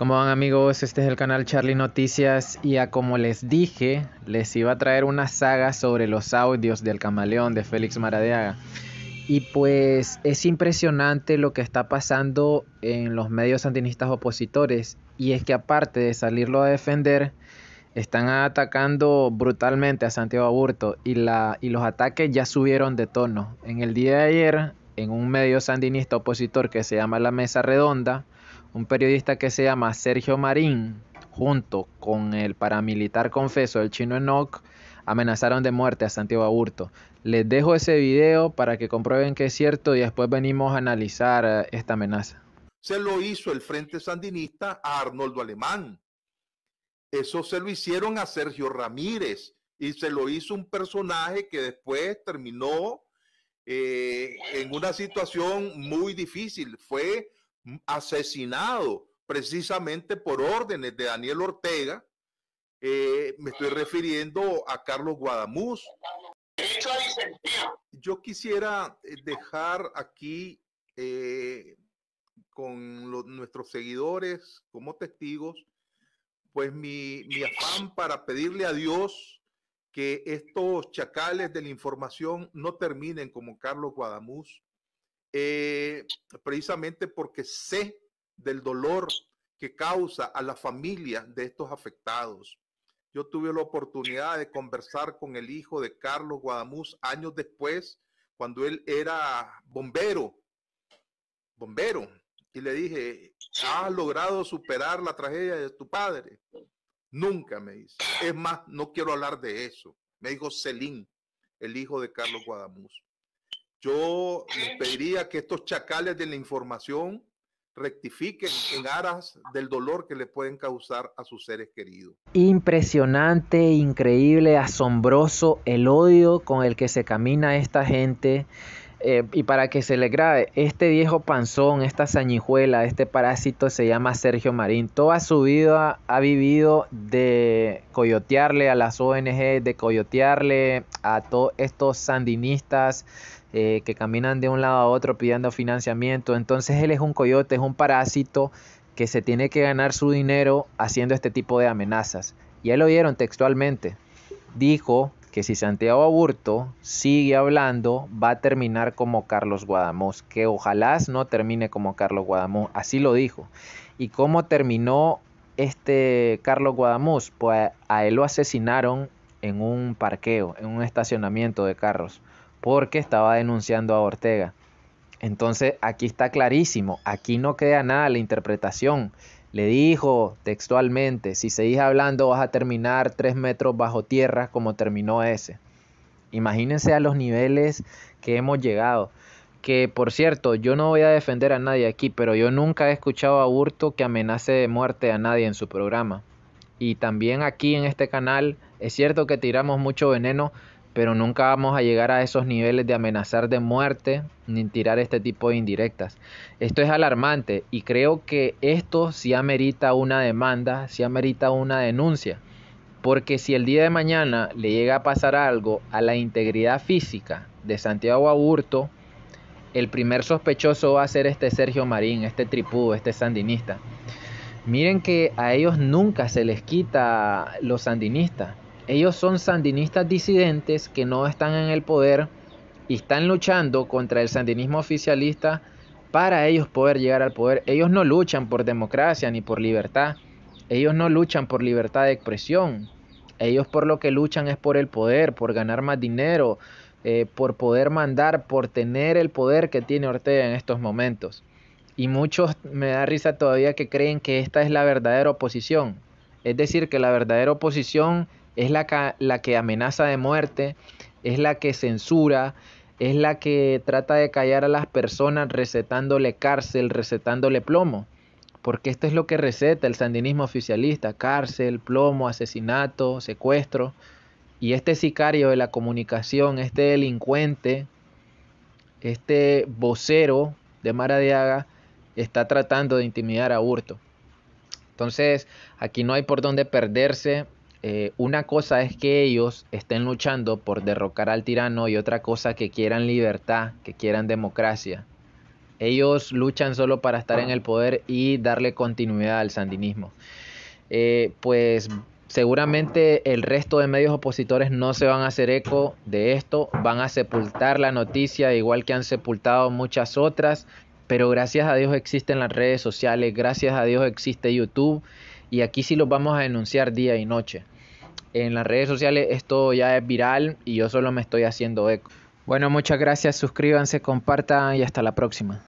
¿Cómo van amigos? Este es el canal Charlie Noticias y a como les dije, les iba a traer una saga sobre los audios del camaleón de Félix Maradiaga. Y pues es impresionante lo que está pasando en los medios sandinistas opositores. Y es que aparte de salirlo a defender, están atacando brutalmente a Santiago Aburto y, la, y los ataques ya subieron de tono. En el día de ayer, en un medio sandinista opositor que se llama La Mesa Redonda, un periodista que se llama Sergio Marín, junto con el paramilitar confeso del chino Enoch, amenazaron de muerte a Santiago Aburto. Les dejo ese video para que comprueben que es cierto y después venimos a analizar eh, esta amenaza. Se lo hizo el Frente Sandinista a Arnoldo Alemán. Eso se lo hicieron a Sergio Ramírez y se lo hizo un personaje que después terminó eh, en una situación muy difícil. Fue asesinado precisamente por órdenes de Daniel Ortega. Eh, me estoy ah. refiriendo a Carlos Guadamuz. Yo quisiera eh, dejar aquí eh, con nuestros seguidores como testigos, pues mi, mi afán para pedirle a Dios que estos chacales de la información no terminen como Carlos Guadamuz, eh, precisamente porque sé del dolor que causa a la familia de estos afectados. Yo tuve la oportunidad de conversar con el hijo de Carlos Guadamuz años después, cuando él era bombero, bombero, y le dije, ¿has logrado superar la tragedia de tu padre? Nunca me dice. Es más, no quiero hablar de eso. Me dijo Celín, el hijo de Carlos Guadamuz. Yo pediría que estos chacales de la información rectifiquen en aras del dolor que le pueden causar a sus seres queridos. Impresionante, increíble, asombroso el odio con el que se camina esta gente eh, y para que se le grabe, este viejo panzón, esta sañijuela, este parásito se llama Sergio Marín. Toda su vida ha vivido de coyotearle a las ONG, de coyotearle a todos estos sandinistas eh, que caminan de un lado a otro pidiendo financiamiento. Entonces él es un coyote, es un parásito que se tiene que ganar su dinero haciendo este tipo de amenazas. Y lo vieron textualmente. Dijo que si Santiago Aburto sigue hablando, va a terminar como Carlos Guadamuz que ojalá no termine como Carlos Guadamuz así lo dijo. ¿Y cómo terminó este Carlos Guadamuz? Pues a él lo asesinaron en un parqueo, en un estacionamiento de carros, porque estaba denunciando a Ortega. Entonces aquí está clarísimo, aquí no queda nada la interpretación. Le dijo textualmente, si seguís hablando vas a terminar tres metros bajo tierra como terminó ese. Imagínense a los niveles que hemos llegado. Que por cierto, yo no voy a defender a nadie aquí, pero yo nunca he escuchado a Hurto que amenace de muerte a nadie en su programa. Y también aquí en este canal, es cierto que tiramos mucho veneno, pero nunca vamos a llegar a esos niveles de amenazar de muerte ni tirar este tipo de indirectas. Esto es alarmante y creo que esto sí amerita una demanda, sí amerita una denuncia, porque si el día de mañana le llega a pasar algo a la integridad física de Santiago Aburto, el primer sospechoso va a ser este Sergio Marín, este tripudo, este sandinista. Miren que a ellos nunca se les quita los sandinistas. Ellos son sandinistas disidentes que no están en el poder y están luchando contra el sandinismo oficialista para ellos poder llegar al poder. Ellos no luchan por democracia ni por libertad. Ellos no luchan por libertad de expresión. Ellos por lo que luchan es por el poder, por ganar más dinero, eh, por poder mandar, por tener el poder que tiene Ortega en estos momentos. Y muchos me da risa todavía que creen que esta es la verdadera oposición. Es decir, que la verdadera oposición es la, que amenaza de muerte, es la que censura, es la que trata de callar a las personas recetándole cárcel, recetándole plomo. Porque esto es lo que receta el sandinismo oficialista, cárcel, plomo, asesinato, secuestro. Y este sicario de la comunicación, este delincuente, este vocero de Mara Diaga, está tratando de intimidar a Hurto. Entonces, aquí no hay por dónde perderse eh, una cosa es que ellos estén luchando por derrocar al tirano y otra cosa que quieran libertad, que quieran democracia. Ellos luchan solo para estar en ah. el poder y darle continuidad al sandinismo. Eh, pues seguramente el resto de medios opositores no se van a hacer eco de esto, van a sepultar la noticia igual que han sepultado muchas otras, pero gracias a Dios existen las redes sociales, gracias a Dios existe YouTube y aquí sí los vamos a denunciar día y noche. En las redes sociales esto ya es viral y yo solo me estoy haciendo eco. Bueno, muchas gracias, suscríbanse, compartan y hasta la próxima.